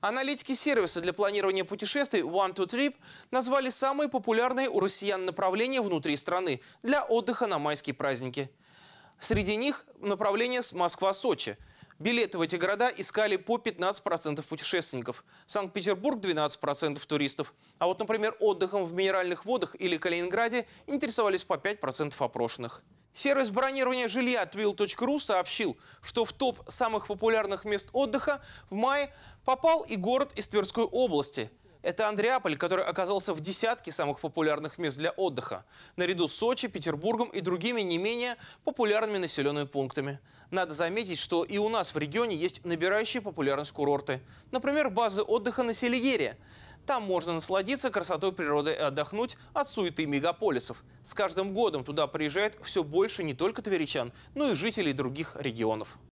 Аналитики сервиса для планирования путешествий One to Trip назвали самые популярные у россиян направления внутри страны для отдыха на майские праздники. Среди них направление Москва-Сочи. Билеты в эти города искали по 15% путешественников, Санкт-Петербург – 12% туристов. А вот, например, отдыхом в Минеральных водах или Калининграде интересовались по 5% опрошенных. Сервис бронирования жилья Twill.ru сообщил, что в топ самых популярных мест отдыха в мае попал и город из Тверской области. Это Андреаполь, который оказался в десятке самых популярных мест для отдыха, наряду с Сочи, Петербургом и другими не менее популярными населенными пунктами. Надо заметить, что и у нас в регионе есть набирающие популярность курорты. Например, базы отдыха на Селигере – там можно насладиться красотой природы и отдохнуть от суеты мегаполисов. С каждым годом туда приезжает все больше не только тверичан, но и жителей других регионов.